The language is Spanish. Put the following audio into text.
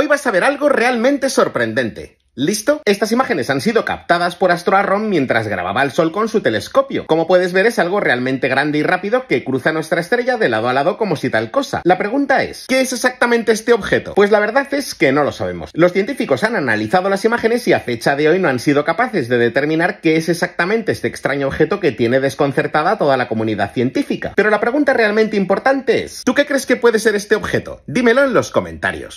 Hoy vas a ver algo realmente sorprendente. ¿Listo? Estas imágenes han sido captadas por Astro mientras grababa el Sol con su telescopio. Como puedes ver es algo realmente grande y rápido que cruza nuestra estrella de lado a lado como si tal cosa. La pregunta es, ¿qué es exactamente este objeto? Pues la verdad es que no lo sabemos. Los científicos han analizado las imágenes y a fecha de hoy no han sido capaces de determinar qué es exactamente este extraño objeto que tiene desconcertada a toda la comunidad científica. Pero la pregunta realmente importante es, ¿tú qué crees que puede ser este objeto? Dímelo en los comentarios.